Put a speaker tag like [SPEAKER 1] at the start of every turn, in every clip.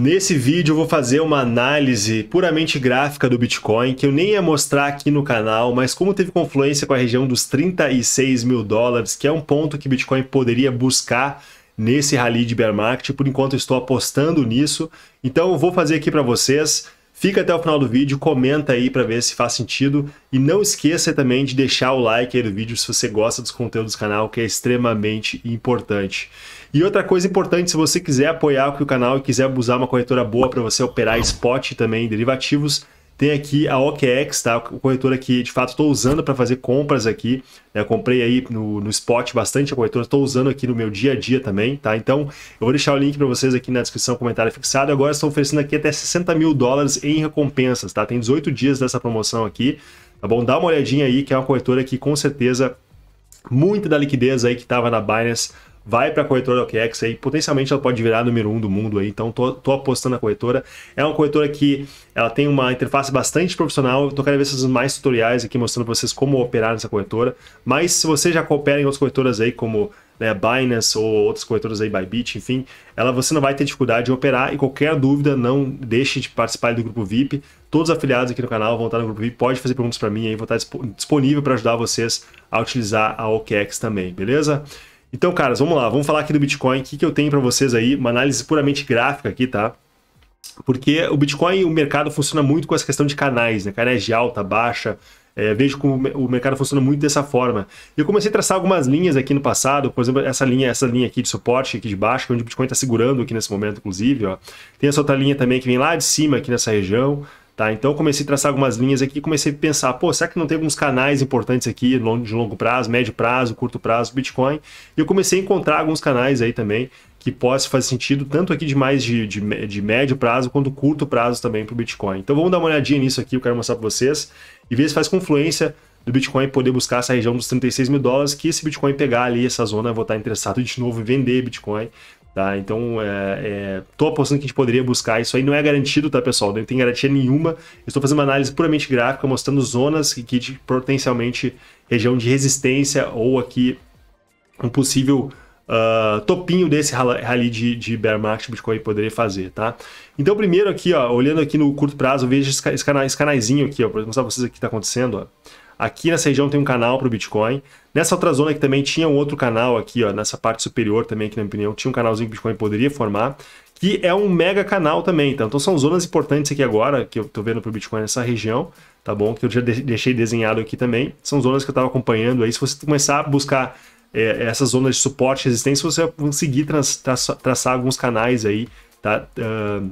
[SPEAKER 1] Nesse vídeo eu vou fazer uma análise puramente gráfica do Bitcoin, que eu nem ia mostrar aqui no canal, mas como teve confluência com a região dos 36 mil dólares, que é um ponto que Bitcoin poderia buscar nesse rally de bear market, por enquanto estou apostando nisso, então eu vou fazer aqui para vocês Fica até o final do vídeo, comenta aí para ver se faz sentido e não esqueça também de deixar o like aí no vídeo se você gosta dos conteúdos do canal, que é extremamente importante. E outra coisa importante, se você quiser apoiar o canal e quiser usar uma corretora boa para você operar spot também derivativos, tem aqui a OKEx, tá? O corretor aqui, de fato, estou usando para fazer compras aqui. Né? Comprei aí no, no spot bastante a corretora, estou usando aqui no meu dia a dia também, tá? Então, eu vou deixar o link para vocês aqui na descrição, comentário fixado. Agora estão oferecendo aqui até 60 mil dólares em recompensas, tá? Tem 18 dias dessa promoção aqui, tá bom? Dá uma olhadinha aí, que é uma corretora que com certeza muita da liquidez aí que estava na Binance vai para a corretora OKEx aí, potencialmente ela pode virar número um do mundo aí, então tô, tô apostando na corretora. É uma corretora que ela tem uma interface bastante profissional, então eu tô querendo ver esses mais tutoriais aqui mostrando para vocês como operar nessa corretora, mas se você já coopera em outras corretoras aí, como né, Binance ou outras corretoras aí, Bybit, enfim, ela você não vai ter dificuldade de operar e qualquer dúvida não deixe de participar do grupo VIP. Todos os afiliados aqui no canal vão estar no grupo VIP, pode fazer perguntas para mim aí, vou estar disponível para ajudar vocês a utilizar a OKEx também, beleza? Então, caras, vamos lá, vamos falar aqui do Bitcoin. O que, que eu tenho para vocês aí? Uma análise puramente gráfica aqui, tá? Porque o Bitcoin, o mercado funciona muito com essa questão de canais, né? Canais de alta, baixa. É, vejo como o mercado funciona muito dessa forma. Eu comecei a traçar algumas linhas aqui no passado, por exemplo, essa linha, essa linha aqui de suporte aqui de baixo, que é onde o Bitcoin está segurando aqui nesse momento, inclusive. Ó. Tem essa outra linha também que vem lá de cima aqui nessa região. Tá? Então eu comecei a traçar algumas linhas aqui comecei a pensar, pô, será que não tem alguns canais importantes aqui de longo prazo, médio prazo, curto prazo, Bitcoin? E eu comecei a encontrar alguns canais aí também que possa fazer sentido tanto aqui de mais de, de, de médio prazo quanto curto prazo também para o Bitcoin. Então vamos dar uma olhadinha nisso aqui, eu quero mostrar para vocês e ver se faz confluência do Bitcoin poder buscar essa região dos 36 mil dólares, que esse Bitcoin pegar ali essa zona, eu vou estar interessado de novo em vender Bitcoin Tá? Então, é, é, tô apostando que a gente poderia buscar. Isso aí não é garantido, tá, pessoal? Não tem garantia nenhuma. Estou fazendo uma análise puramente gráfica, mostrando zonas que, que potencialmente região de resistência ou aqui um possível uh, topinho desse rally de, de bear market Bitcoin poderia fazer, tá? Então, primeiro aqui, ó, olhando aqui no curto prazo, veja esse, cana esse canaizinho aqui, ó, para mostrar pra vocês o que está acontecendo, ó. Aqui nessa região tem um canal para o Bitcoin. Nessa outra zona aqui também tinha um outro canal aqui, ó, nessa parte superior também, aqui na minha opinião, tinha um canalzinho que o Bitcoin poderia formar, que é um mega canal também. Então, então são zonas importantes aqui agora, que eu estou vendo para o Bitcoin nessa região, tá bom? Que eu já deixei desenhado aqui também. São zonas que eu estava acompanhando aí. Se você começar a buscar é, essas zonas de suporte e resistência, você vai conseguir traçar, traçar alguns canais aí, tá? Uh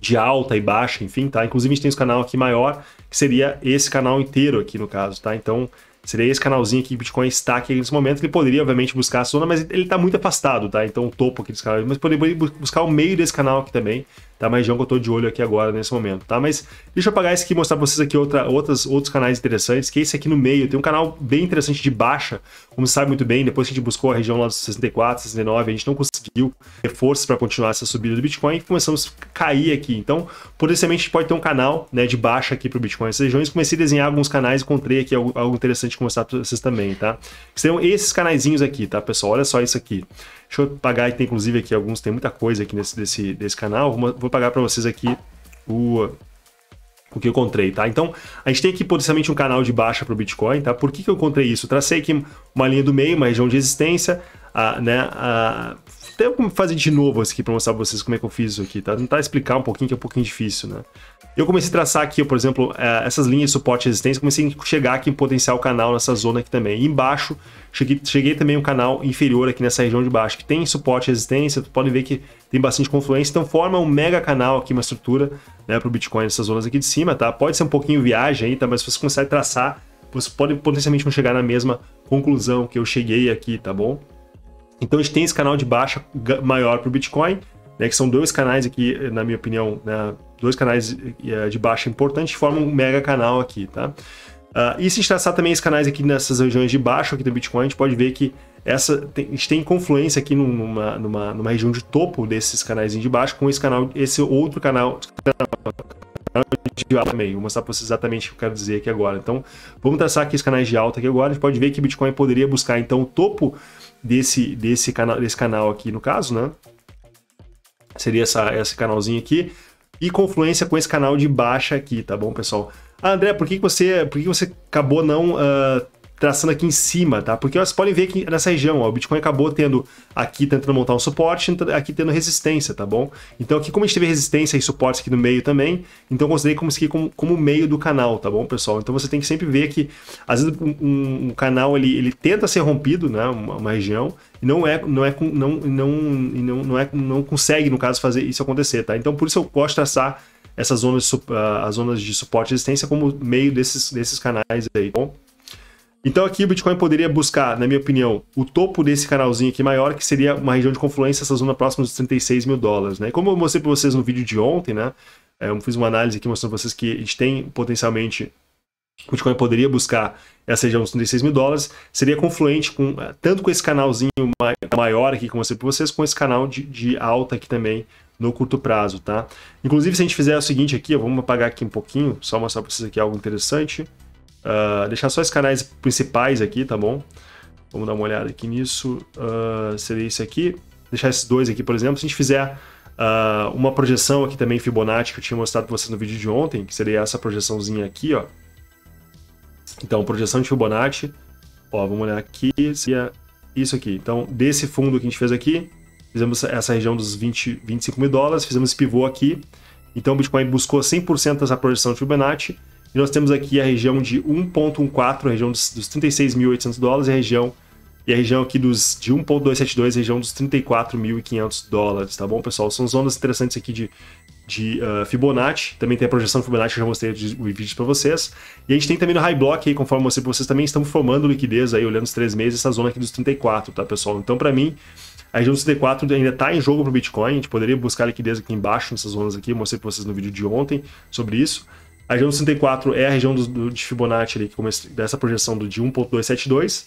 [SPEAKER 1] de alta e baixa, enfim, tá? Inclusive a gente tem esse canal aqui maior, que seria esse canal inteiro aqui no caso, tá? Então seria esse canalzinho aqui que Bitcoin está aqui nesse momento. Ele poderia, obviamente, buscar a zona, mas ele está muito afastado, tá? Então o topo aqui desse canal, mas poderia buscar o meio desse canal aqui também tá? Mas que eu tô de olho aqui agora, nesse momento, tá? Mas deixa eu apagar esse aqui e mostrar pra vocês aqui outra, outras, outros canais interessantes, que é esse aqui no meio. Tem um canal bem interessante de baixa, como sabe muito bem, depois que a gente buscou a região lá dos 64, 69, a gente não conseguiu ter forças para continuar essa subida do Bitcoin e começamos a cair aqui. Então, potencialmente a gente pode ter um canal né, de baixa aqui pro Bitcoin Essas regiões. Comecei a desenhar alguns canais, encontrei aqui algo, algo interessante de mostrar pra vocês também, tá? São então, esses canaizinhos aqui, tá, pessoal? Olha só isso aqui. Deixa eu pagar, tem inclusive aqui alguns, tem muita coisa aqui nesse desse, desse canal. Vou, vou pagar para vocês aqui o, o que eu encontrei, tá? Então, a gente tem aqui potencialmente um canal de baixa para o Bitcoin, tá? Por que, que eu encontrei isso? Tracei aqui uma linha do meio, uma região de resistência, a, né, a... Até eu fazer de novo aqui para mostrar pra vocês como é que eu fiz isso aqui, tá? Tentar explicar um pouquinho, que é um pouquinho difícil, né? Eu comecei a traçar aqui, por exemplo, é, essas linhas de suporte e resistência, comecei a chegar aqui em potencial canal nessa zona aqui também. E embaixo, cheguei, cheguei também um canal inferior aqui nessa região de baixo, que tem suporte e resistência, podem ver que tem bastante confluência, então forma um mega canal aqui, uma estrutura né, para o Bitcoin nessas zonas aqui de cima, tá? Pode ser um pouquinho viagem aí, tá? Mas se você consegue traçar, você pode potencialmente chegar na mesma conclusão que eu cheguei aqui, tá bom? Então a gente tem esse canal de baixa maior para o Bitcoin, né, que são dois canais aqui, na minha opinião, né, dois canais eh, de baixa importantes, formam um mega canal aqui, tá? Uh, e se traçar também esses canais aqui nessas regiões de baixo aqui do Bitcoin, a gente pode ver que essa tem, a gente tem confluência aqui numa, numa, numa região de topo desses canais de baixo com esse canal, esse outro canal, canal de alta meio. Vou mostrar para vocês exatamente o que eu quero dizer aqui agora. Então, vamos traçar aqui os canais de alta aqui agora. A gente pode ver que o Bitcoin poderia buscar então o topo desse, desse, canal, desse canal aqui, no caso, né? Seria essa, esse canalzinho aqui. E confluência com esse canal de baixa aqui, tá bom, pessoal? Ah, André, por que, que você por que, que você acabou não uh, traçando aqui em cima, tá? Porque vocês podem ver que nessa região, ó, o Bitcoin acabou tendo aqui tentando montar um suporte, aqui tendo resistência, tá bom? Então aqui como a gente teve resistência e suportes aqui no meio também, então considerei como se como, como meio do canal, tá bom, pessoal? Então você tem que sempre ver que às vezes um, um, um canal ele, ele tenta ser rompido, né, uma, uma região, e não é não é não não não não é não consegue no caso fazer isso acontecer, tá? Então por isso eu gosto de traçar essas zonas, uh, as zonas de suporte e resistência como meio desses, desses canais aí, tá bom? Então aqui o Bitcoin poderia buscar, na minha opinião, o topo desse canalzinho aqui maior, que seria uma região de confluência, essa zona próxima dos 36 mil dólares. Né? E como eu mostrei para vocês no vídeo de ontem, né? É, eu fiz uma análise aqui mostrando para vocês que a gente tem potencialmente o Bitcoin poderia buscar essa região dos 36 mil dólares, seria confluente com é, tanto com esse canalzinho maior aqui, como eu mostrei para vocês, com esse canal de, de alta aqui também no curto prazo, tá? Inclusive, se a gente fizer o seguinte aqui, vamos apagar aqui um pouquinho, só mostrar para vocês aqui algo interessante. Uh, deixar só os canais principais aqui, tá bom? Vamos dar uma olhada aqui nisso. Uh, seria isso aqui. Deixar esses dois aqui, por exemplo. Se a gente fizer uh, uma projeção aqui também Fibonacci que eu tinha mostrado para vocês no vídeo de ontem, que seria essa projeçãozinha aqui, ó. Então, projeção de Fibonacci. Ó, vamos olhar aqui, seria isso aqui. Então, desse fundo que a gente fez aqui, fizemos essa região dos 20, 25 mil dólares, fizemos esse pivô aqui. Então, o Bitcoin buscou 100% dessa projeção de Fibonacci e nós temos aqui a região de 1.14, a região dos, dos 36.800 dólares, e a região e a região aqui dos de 1.272, região dos 34.500 dólares, tá bom, pessoal? São zonas interessantes aqui de, de uh, Fibonacci, também tem a projeção Fibonacci, eu já mostrei o vídeo para vocês. E a gente tem também no High Block, aí, conforme eu mostrei para vocês, também estamos formando liquidez aí, olhando os três meses, essa zona aqui dos 34, tá, pessoal? Então, para mim, a região dos 34 ainda está em jogo para o Bitcoin, a gente poderia buscar liquidez aqui embaixo, nessas zonas aqui, eu mostrei para vocês no vídeo de ontem sobre isso. A região 64 é a região do, do, de Fibonacci ali, que comece, dessa projeção do, de 1.272.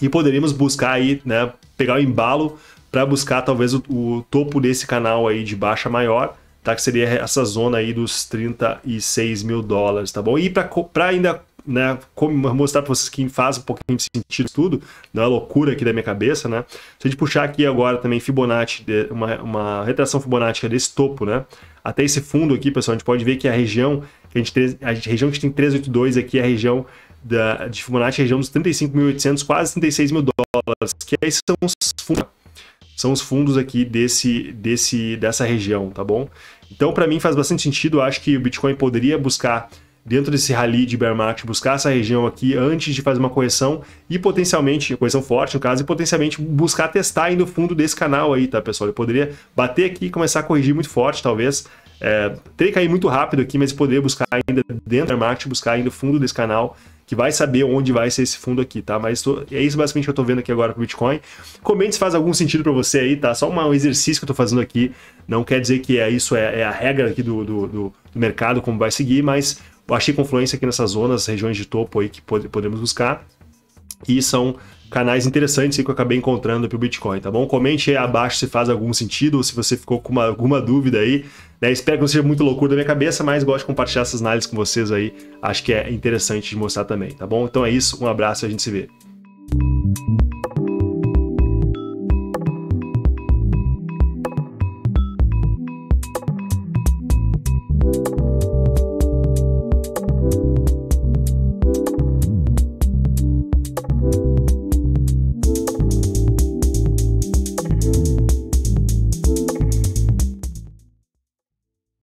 [SPEAKER 1] E poderíamos buscar aí, né, pegar o embalo para buscar talvez o, o, topo desse canal aí de baixa maior, tá? Que seria essa zona aí dos 36 mil dólares, tá bom? E para ainda né, como mostrar para vocês que faz um pouquinho de sentido tudo, da é loucura aqui da minha cabeça, né? Se a gente puxar aqui agora também Fibonacci, uma, uma retração Fibonacci desse topo, né? Até esse fundo aqui, pessoal, a gente pode ver que a região que a gente tem, a região que a gente tem 382 aqui é a região da, de Fibonacci, a região dos 35.800, quase 36 mil dólares, que aí são os fundos, são os fundos aqui desse, desse, dessa região, tá bom? Então, para mim faz bastante sentido, acho que o Bitcoin poderia buscar dentro desse rally de bear market, buscar essa região aqui antes de fazer uma correção e potencialmente, correção forte no caso, e potencialmente buscar testar aí no fundo desse canal aí, tá, pessoal? Ele poderia bater aqui e começar a corrigir muito forte, talvez. É, ter cair muito rápido aqui, mas poderia buscar ainda dentro do bear market, buscar aí no fundo desse canal que vai saber onde vai ser esse fundo aqui, tá? Mas tô, é isso basicamente que eu tô vendo aqui agora pro Bitcoin. Comente se faz algum sentido para você aí, tá? Só um exercício que eu tô fazendo aqui. Não quer dizer que é isso é, é a regra aqui do, do, do, mercado, como vai seguir, mas achei confluência aqui nessas zonas, regiões de topo aí que podemos buscar e são canais interessantes que eu acabei encontrando para o Bitcoin, tá bom? Comente aí abaixo se faz algum sentido ou se você ficou com uma, alguma dúvida aí. Né? Espero que não seja muito loucura da minha cabeça, mas gosto de compartilhar essas análises com vocês aí. Acho que é interessante de mostrar também, tá bom? Então é isso, um abraço e a gente se vê.